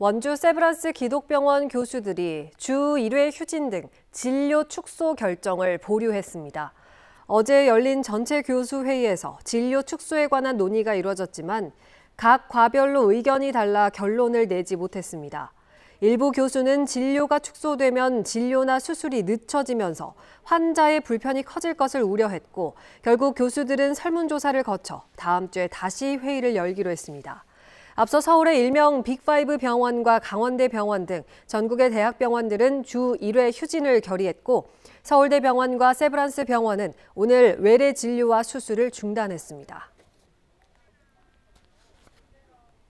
원주 세브란스 기독병원 교수들이 주 1회 휴진 등 진료 축소 결정을 보류했습니다. 어제 열린 전체 교수회의에서 진료 축소에 관한 논의가 이뤄졌지만 각 과별로 의견이 달라 결론을 내지 못했습니다. 일부 교수는 진료가 축소되면 진료나 수술이 늦춰지면서 환자의 불편이 커질 것을 우려했고 결국 교수들은 설문조사를 거쳐 다음 주에 다시 회의를 열기로 했습니다. 앞서 서울의 일명 빅5 병원과 강원대 병원 등 전국의 대학병원들은 주 1회 휴진을 결의했고 서울대 병원과 세브란스 병원은 오늘 외래 진료와 수술을 중단했습니다.